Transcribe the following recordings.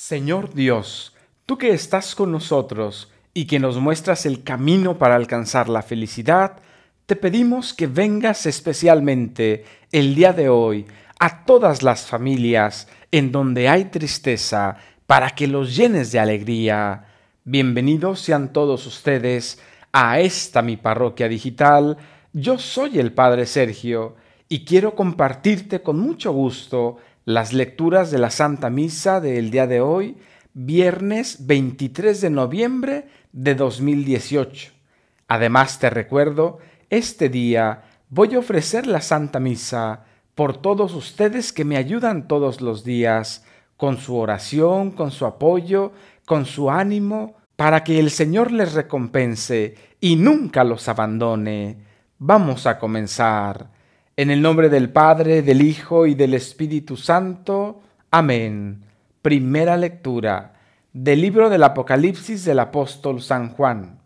Señor Dios, tú que estás con nosotros y que nos muestras el camino para alcanzar la felicidad, te pedimos que vengas especialmente el día de hoy a todas las familias en donde hay tristeza, para que los llenes de alegría. Bienvenidos sean todos ustedes a esta mi parroquia digital. Yo soy el Padre Sergio y quiero compartirte con mucho gusto las lecturas de la Santa Misa del día de hoy, viernes 23 de noviembre de 2018. Además te recuerdo, este día voy a ofrecer la Santa Misa por todos ustedes que me ayudan todos los días, con su oración, con su apoyo, con su ánimo, para que el Señor les recompense y nunca los abandone. Vamos a comenzar. En el nombre del Padre, del Hijo y del Espíritu Santo. Amén. Primera lectura del libro del Apocalipsis del apóstol San Juan.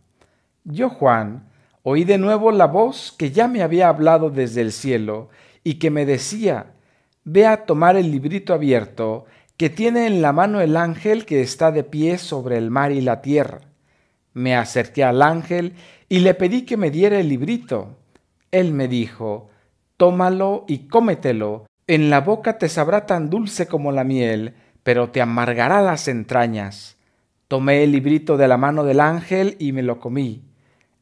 Yo, Juan, oí de nuevo la voz que ya me había hablado desde el cielo y que me decía, Ve a tomar el librito abierto que tiene en la mano el ángel que está de pie sobre el mar y la tierra. Me acerqué al ángel y le pedí que me diera el librito. Él me dijo, tómalo y cómetelo. En la boca te sabrá tan dulce como la miel, pero te amargará las entrañas. Tomé el librito de la mano del ángel y me lo comí.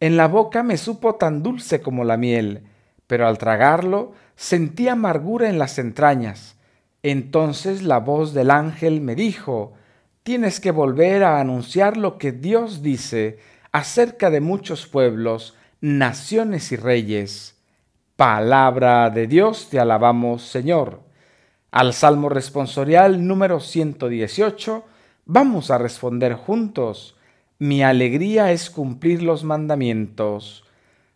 En la boca me supo tan dulce como la miel, pero al tragarlo sentí amargura en las entrañas. Entonces la voz del ángel me dijo, Tienes que volver a anunciar lo que Dios dice acerca de muchos pueblos, naciones y reyes Palabra de Dios, te alabamos Señor. Al Salmo responsorial número 118 vamos a responder juntos. Mi alegría es cumplir los mandamientos.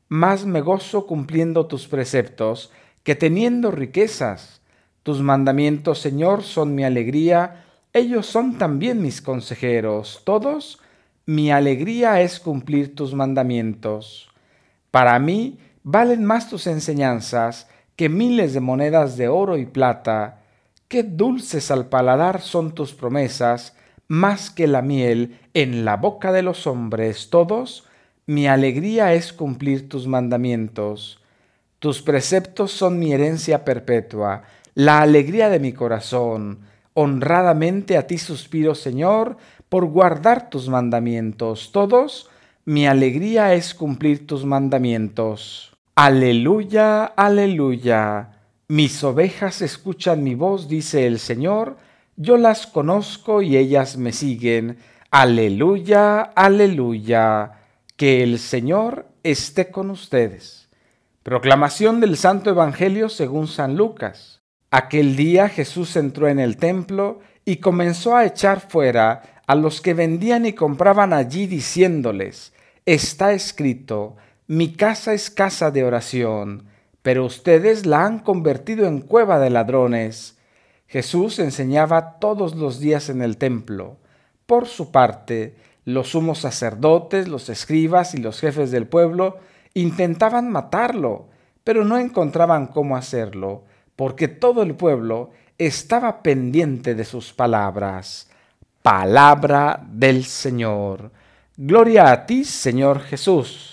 Más me gozo cumpliendo tus preceptos que teniendo riquezas. Tus mandamientos, Señor, son mi alegría, ellos son también mis consejeros. Todos, mi alegría es cumplir tus mandamientos. Para mí, Valen más tus enseñanzas que miles de monedas de oro y plata. Qué dulces al paladar son tus promesas, más que la miel en la boca de los hombres todos. Mi alegría es cumplir tus mandamientos. Tus preceptos son mi herencia perpetua, la alegría de mi corazón. Honradamente a ti suspiro, Señor, por guardar tus mandamientos. Todos, mi alegría es cumplir tus mandamientos. Aleluya, aleluya. Mis ovejas escuchan mi voz, dice el Señor, yo las conozco y ellas me siguen. Aleluya, aleluya. Que el Señor esté con ustedes. Proclamación del Santo Evangelio según San Lucas. Aquel día Jesús entró en el templo y comenzó a echar fuera a los que vendían y compraban allí, diciéndoles, Está escrito, mi casa es casa de oración, pero ustedes la han convertido en cueva de ladrones. Jesús enseñaba todos los días en el templo. Por su parte, los sumos sacerdotes, los escribas y los jefes del pueblo intentaban matarlo, pero no encontraban cómo hacerlo, porque todo el pueblo estaba pendiente de sus palabras. Palabra del Señor. Gloria a ti, Señor Jesús.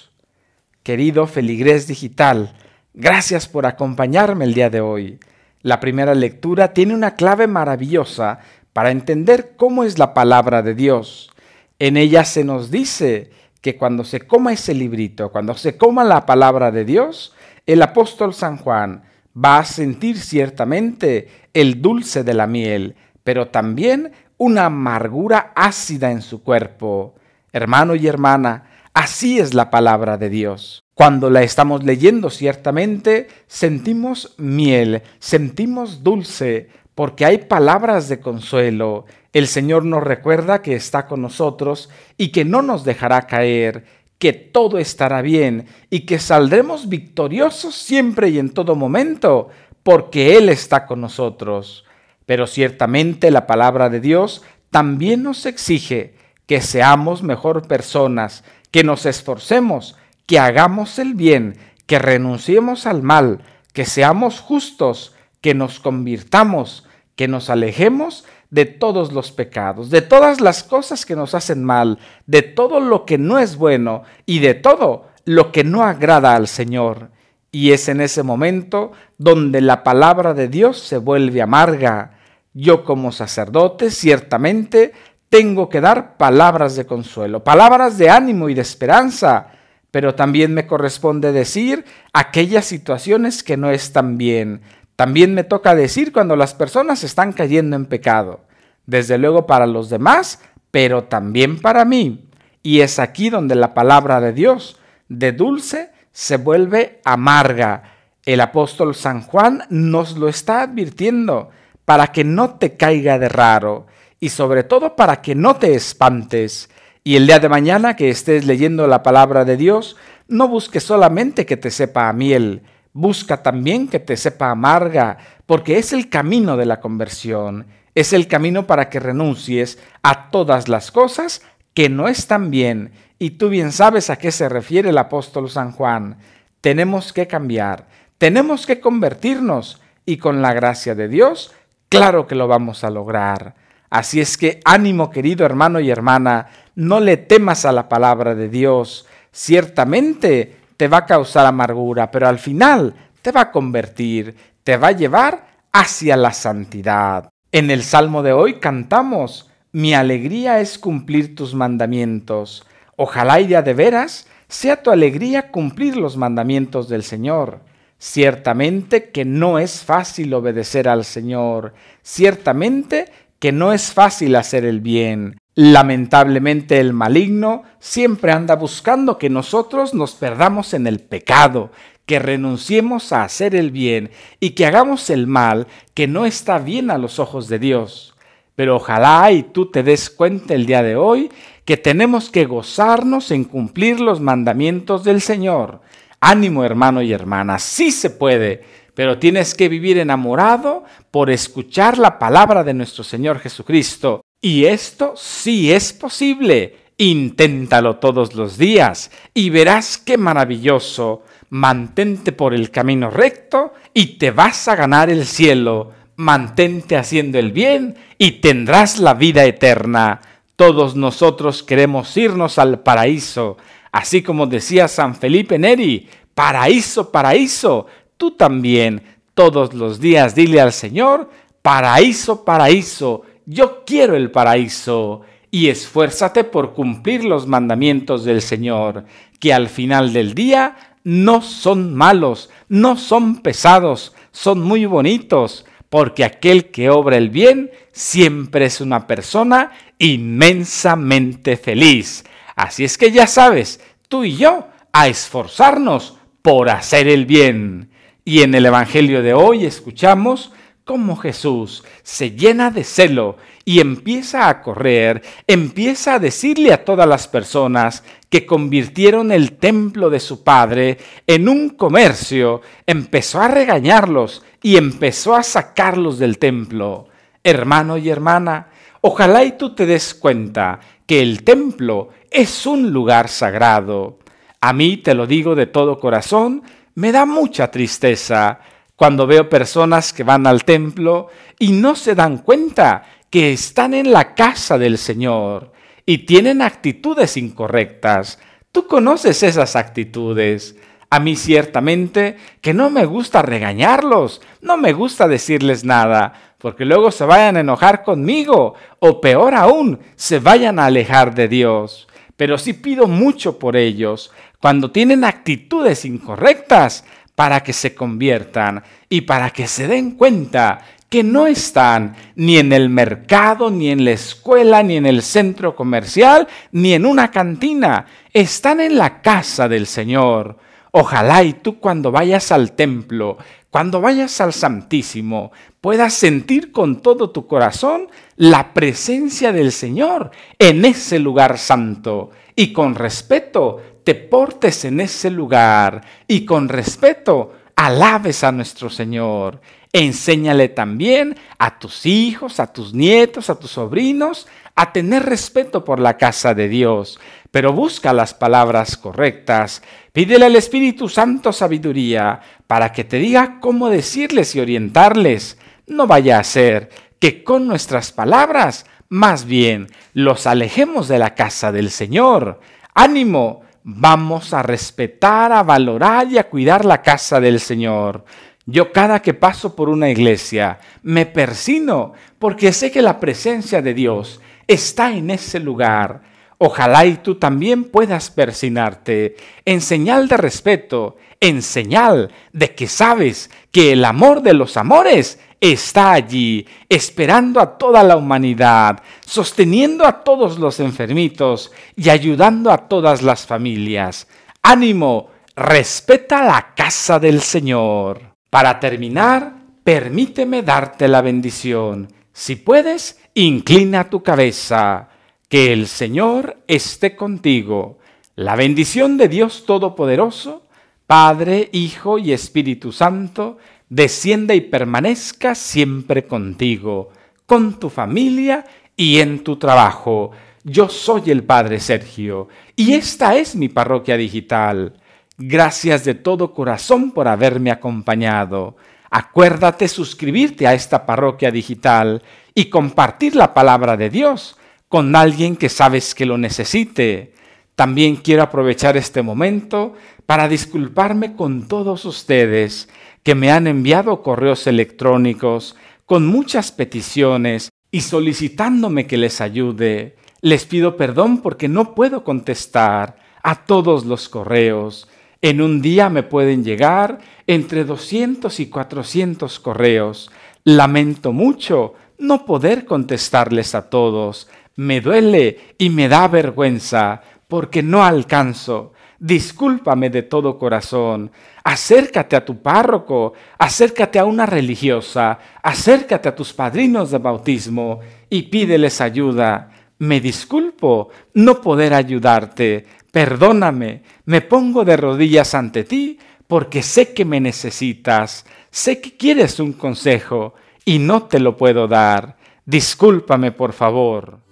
Querido Feligrés Digital, gracias por acompañarme el día de hoy. La primera lectura tiene una clave maravillosa para entender cómo es la palabra de Dios. En ella se nos dice que cuando se coma ese librito, cuando se coma la palabra de Dios, el apóstol San Juan va a sentir ciertamente el dulce de la miel, pero también una amargura ácida en su cuerpo. Hermano y hermana, Así es la palabra de Dios. Cuando la estamos leyendo ciertamente, sentimos miel, sentimos dulce, porque hay palabras de consuelo. El Señor nos recuerda que está con nosotros y que no nos dejará caer, que todo estará bien y que saldremos victoriosos siempre y en todo momento, porque Él está con nosotros. Pero ciertamente la palabra de Dios también nos exige que seamos mejor personas, que nos esforcemos, que hagamos el bien, que renunciemos al mal, que seamos justos, que nos convirtamos, que nos alejemos de todos los pecados, de todas las cosas que nos hacen mal, de todo lo que no es bueno y de todo lo que no agrada al Señor. Y es en ese momento donde la palabra de Dios se vuelve amarga. Yo como sacerdote ciertamente tengo que dar palabras de consuelo, palabras de ánimo y de esperanza, pero también me corresponde decir aquellas situaciones que no están bien. También me toca decir cuando las personas están cayendo en pecado, desde luego para los demás, pero también para mí. Y es aquí donde la palabra de Dios, de dulce, se vuelve amarga. El apóstol San Juan nos lo está advirtiendo para que no te caiga de raro y sobre todo para que no te espantes y el día de mañana que estés leyendo la palabra de Dios, no busques solamente que te sepa a miel, busca también que te sepa amarga, porque es el camino de la conversión, es el camino para que renuncies a todas las cosas que no están bien. Y tú bien sabes a qué se refiere el apóstol San Juan. Tenemos que cambiar, tenemos que convertirnos y con la gracia de Dios, claro que lo vamos a lograr. Así es que ánimo querido hermano y hermana, no le temas a la palabra de Dios. Ciertamente te va a causar amargura, pero al final te va a convertir, te va a llevar hacia la santidad. En el Salmo de hoy cantamos, Mi alegría es cumplir tus mandamientos. Ojalá y de veras sea tu alegría cumplir los mandamientos del Señor. Ciertamente que no es fácil obedecer al Señor, ciertamente que no es fácil hacer el bien. Lamentablemente el maligno siempre anda buscando que nosotros nos perdamos en el pecado, que renunciemos a hacer el bien y que hagamos el mal que no está bien a los ojos de Dios. Pero ojalá y tú te des cuenta el día de hoy que tenemos que gozarnos en cumplir los mandamientos del Señor. Ánimo hermano y hermana, sí se puede pero tienes que vivir enamorado por escuchar la palabra de nuestro Señor Jesucristo. Y esto sí es posible. Inténtalo todos los días y verás qué maravilloso. Mantente por el camino recto y te vas a ganar el cielo. Mantente haciendo el bien y tendrás la vida eterna. Todos nosotros queremos irnos al paraíso. Así como decía San Felipe Neri, paraíso, paraíso, Tú también todos los días dile al Señor, paraíso, paraíso, yo quiero el paraíso. Y esfuérzate por cumplir los mandamientos del Señor, que al final del día no son malos, no son pesados, son muy bonitos, porque aquel que obra el bien siempre es una persona inmensamente feliz. Así es que ya sabes, tú y yo, a esforzarnos por hacer el bien. Y en el Evangelio de hoy escuchamos cómo Jesús se llena de celo y empieza a correr, empieza a decirle a todas las personas que convirtieron el templo de su padre en un comercio, empezó a regañarlos y empezó a sacarlos del templo. Hermano y hermana, ojalá y tú te des cuenta que el templo es un lugar sagrado. A mí te lo digo de todo corazón, me da mucha tristeza cuando veo personas que van al templo y no se dan cuenta que están en la casa del Señor y tienen actitudes incorrectas. Tú conoces esas actitudes. A mí ciertamente que no me gusta regañarlos, no me gusta decirles nada, porque luego se vayan a enojar conmigo, o peor aún, se vayan a alejar de Dios. Pero sí pido mucho por ellos, cuando tienen actitudes incorrectas para que se conviertan y para que se den cuenta que no están ni en el mercado, ni en la escuela, ni en el centro comercial, ni en una cantina, están en la casa del Señor. Ojalá y tú cuando vayas al templo, cuando vayas al Santísimo, puedas sentir con todo tu corazón la presencia del Señor en ese lugar santo y con respeto te portes en ese lugar y con respeto alabes a nuestro Señor. Enséñale también a tus hijos, a tus nietos, a tus sobrinos, a tener respeto por la casa de Dios, pero busca las palabras correctas. Pídele al Espíritu Santo sabiduría para que te diga cómo decirles y orientarles. No vaya a ser que con nuestras palabras, más bien, los alejemos de la casa del Señor. Ánimo, vamos a respetar, a valorar y a cuidar la casa del Señor. Yo cada que paso por una iglesia me persino porque sé que la presencia de Dios está en ese lugar. Ojalá y tú también puedas persinarte en señal de respeto, en señal de que sabes que el amor de los amores está allí, esperando a toda la humanidad, sosteniendo a todos los enfermitos y ayudando a todas las familias. Ánimo, respeta la casa del Señor. Para terminar, permíteme darte la bendición. Si puedes, inclina tu cabeza. Que el Señor esté contigo. La bendición de Dios Todopoderoso, Padre, Hijo y Espíritu Santo, descienda y permanezca siempre contigo, con tu familia y en tu trabajo. Yo soy el Padre Sergio y esta es mi parroquia digital. Gracias de todo corazón por haberme acompañado. Acuérdate suscribirte a esta parroquia digital y compartir la palabra de Dios con alguien que sabes que lo necesite. También quiero aprovechar este momento para disculparme con todos ustedes que me han enviado correos electrónicos con muchas peticiones y solicitándome que les ayude. Les pido perdón porque no puedo contestar a todos los correos. En un día me pueden llegar entre 200 y 400 correos. Lamento mucho no poder contestarles a todos. Me duele y me da vergüenza porque no alcanzo discúlpame de todo corazón, acércate a tu párroco, acércate a una religiosa, acércate a tus padrinos de bautismo y pídeles ayuda. Me disculpo no poder ayudarte, perdóname, me pongo de rodillas ante ti porque sé que me necesitas, sé que quieres un consejo y no te lo puedo dar. Discúlpame, por favor.